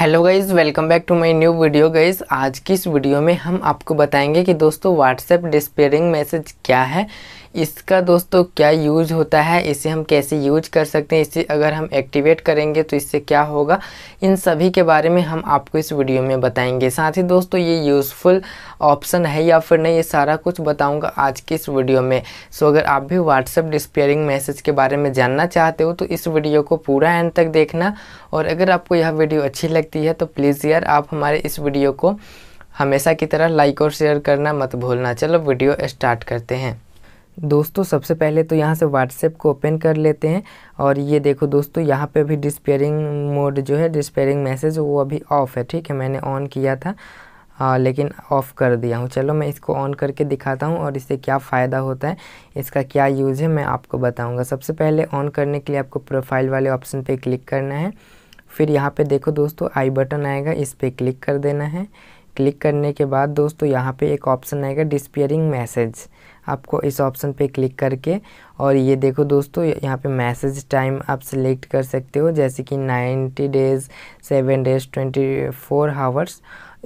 hello guys welcome back to my new video guys आज की इस वीडियो में हम आपको बताएंगे कि दोस्तों व्हाट्सएप डिस्पेयरिंग मैसेज क्या है इसका दोस्तों क्या यूज होता है इसे हम कैसे यूज कर सकते हैं इसे अगर हम एक्टिवेट करेंगे तो इससे क्या होगा इन सभी के बारे में हम आपको इस वीडियो में बताएंगे साथ ही दोस्तों ये यूज़फुल ऑप्शन है या फिर नहीं ये सारा कुछ बताऊँगा आज की इस वीडियो में सो अगर आप भी व्हाट्सएप डिस्पेयरिंग मैसेज के बारे में जानना चाहते हो तो इस वीडियो को पूरा एंड तक देखना और अगर आपको यह वीडियो अच्छी लगती है तो प्लीज़ यार आप हमारे इस वीडियो को हमेशा की तरह लाइक और शेयर करना मत भूलना चलो वीडियो स्टार्ट करते हैं दोस्तों सबसे पहले तो यहाँ से व्हाट्सएप को ओपन कर लेते हैं और ये देखो दोस्तों यहाँ पे भी डिस्पेयरिंग मोड जो है डिस्पेयरिंग मैसेज वो अभी ऑफ़ है ठीक है मैंने ऑन किया था आ, लेकिन ऑफ़ कर दिया हूँ चलो मैं इसको ऑन करके दिखाता हूँ और इससे क्या फ़ायदा होता है इसका क्या यूज़ है मैं आपको बताऊँगा सबसे पहले ऑन करने के लिए आपको प्रोफाइल वाले ऑप्शन पर क्लिक करना है फिर यहाँ पे देखो दोस्तों आई बटन आएगा इस पर क्लिक कर देना है क्लिक करने के बाद दोस्तों यहाँ पे एक ऑप्शन आएगा डिस्पियरिंग मैसेज आपको इस ऑप्शन पे क्लिक करके और ये देखो दोस्तों यहाँ पे मैसेज टाइम आप सिलेक्ट कर सकते हो जैसे कि 90 days seven days twenty four hours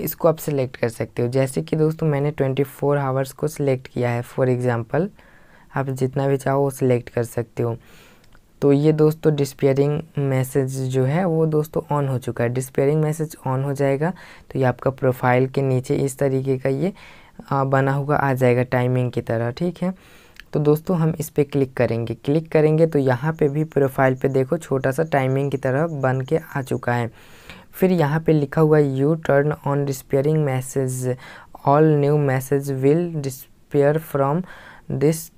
इसको आप सिलेक्ट कर सकते हो जैसे कि दोस्तों मैंने ट्वेंटी फोर हावर्स को सिलेक्ट किया है फॉर एग्ज़ाम्पल आप जितना भी चाहो वो सिलेक्ट कर सकते हो तो ये दोस्तों डिस्पेयरिंग मैसेज जो है वो दोस्तों ऑन हो चुका है डिस्पेयरिंग मैसेज ऑन हो जाएगा तो ये आपका प्रोफाइल के नीचे इस तरीके का ये बना हुआ आ जाएगा टाइमिंग की तरह ठीक है तो दोस्तों हम इस पर क्लिक करेंगे क्लिक करेंगे तो यहाँ पे भी प्रोफाइल पे देखो छोटा सा टाइमिंग की तरह बन के आ चुका है फिर यहाँ पे लिखा हुआ you turn on disappearing message all new message will disappear from this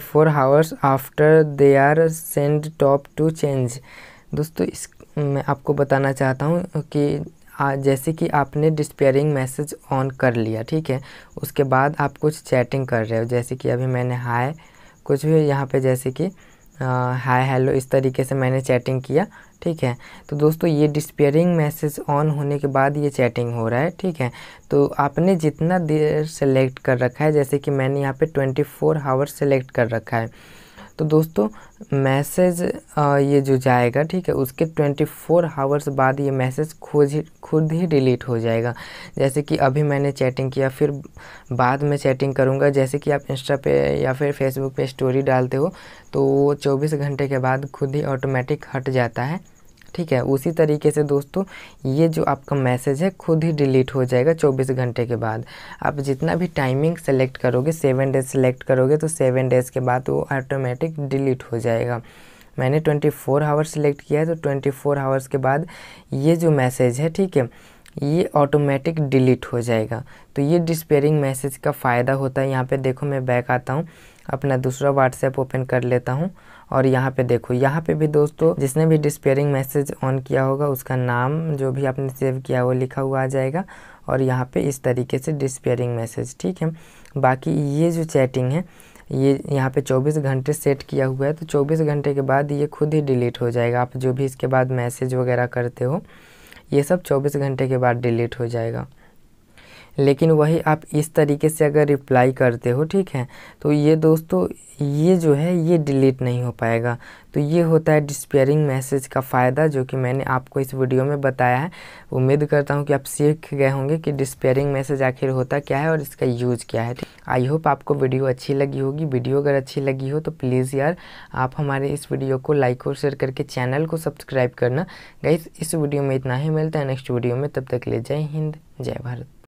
four hours after they are send tap to change दोस्तों इस मैं आपको बताना चाहता हूँ कि आ, जैसे कि आपने डिस्पेयरिंग मैसेज ऑन कर लिया ठीक है उसके बाद आप कुछ चैटिंग कर रहे हो जैसे कि अभी मैंने हाय कुछ भी यहाँ पे जैसे कि हाय हेलो इस तरीके से मैंने चैटिंग किया ठीक है तो दोस्तों ये डिस्पेयरिंग मैसेज ऑन होने के बाद ये चैटिंग हो रहा है ठीक है तो आपने जितना देर सेलेक्ट कर रखा है जैसे कि मैंने यहाँ पे 24 फोर आवर्स सेलेक्ट कर रखा है तो दोस्तों मैसेज ये जो जाएगा ठीक है उसके 24 फोर आवर्स बाद ये मैसेज खुद ही खुद ही डिलीट हो जाएगा जैसे कि अभी मैंने चैटिंग किया फिर बाद में चैटिंग करूँगा जैसे कि आप इंस्टा पे या फिर फेसबुक पे स्टोरी डालते हो तो वो चौबीस घंटे के बाद खुद ही ऑटोमेटिक हट जाता है ठीक है उसी तरीके से दोस्तों ये जो आपका मैसेज है खुद ही डिलीट हो जाएगा 24 घंटे के बाद आप जितना भी टाइमिंग सेलेक्ट करोगे सेवन डेज सेलेक्ट करोगे तो सेवन डेज़ के बाद वो ऑटोमेटिक डिलीट हो जाएगा मैंने 24 फोर आवर्स सेलेक्ट किया है तो 24 फोर आवर्स के बाद ये जो मैसेज है ठीक है ये ऑटोमेटिक डिलीट हो जाएगा तो ये डिस्पेयरिंग मैसेज का फ़ायदा होता है यहाँ पे देखो मैं बैक आता हूँ अपना दूसरा व्हाट्सएप ओपन कर लेता हूँ और यहाँ पे देखो यहाँ पे भी दोस्तों जिसने भी डिस्पेयरिंग मैसेज ऑन किया होगा उसका नाम जो भी आपने सेव किया वो लिखा हुआ आ जाएगा और यहाँ पे इस तरीके से डिस्पेयरिंग मैसेज ठीक है बाकी ये जो चैटिंग है ये यहाँ पे 24 घंटे सेट किया हुआ है तो 24 घंटे के बाद ये खुद ही डिलीट हो जाएगा आप जो भी इसके बाद मैसेज वगैरह करते हो ये सब 24 घंटे के बाद डिलीट हो जाएगा लेकिन वही आप इस तरीके से अगर रिप्लाई करते हो ठीक है तो ये दोस्तों ये जो है ये डिलीट नहीं हो पाएगा तो ये होता है डिस्पेयरिंग मैसेज का फ़ायदा जो कि मैंने आपको इस वीडियो में बताया है उम्मीद करता हूँ कि आप सीख गए होंगे कि डिस्पेयरिंग मैसेज आखिर होता क्या है और इसका यूज़ क्या है आई होप आपको वीडियो अच्छी लगी होगी वीडियो अगर अच्छी लगी हो तो प्लीज़ यार आप हमारे इस वीडियो को लाइक और शेयर करके चैनल को सब्सक्राइब करना गई इस वीडियो में इतना ही मिलता है नेक्स्ट वीडियो में तब तक ले जय हिंद जय भारत